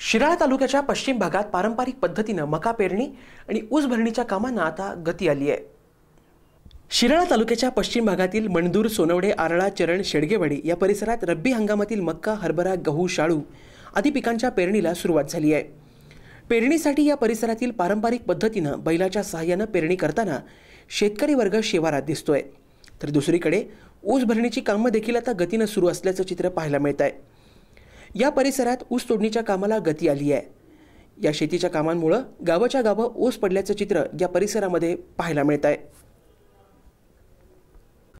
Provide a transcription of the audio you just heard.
शिराळा तालुक्याच्या पश्चिम भागात पारंपरिक पद्धतीनं मका पेरणी आणि ऊस भरणीच्या कामांना आता गती आली आहे शिराळा तालुक्याच्या पश्चिम भागातील मणदूर सोनवडे आरळा चरण शेडगेवाडी या परिसरात रब्बी हंगामातील मक्का हरभरा गहू शाळू आदी पिकांच्या पेरणीला सुरुवात झाली आहे पेरणीसाठी या परिसरातील पारंपरिक पद्धतीनं बैलाच्या सहाय्यानं पेरणी करताना शेतकरी वर्ग शेवारात दिसतोय तर दुसरीकडे ऊस भरणीची कामं देखील आता गतीनं सुरू असल्याचं चित्र पाहायला मिळत आहे या परिसरात ऊस तोडणीच्या कामाला गती आली आहे या शेतीच्या कामांमुळं गावाच्या गावं ओस पडल्याचं चित्र या परिसरामध्ये पाहायला मिळत आहे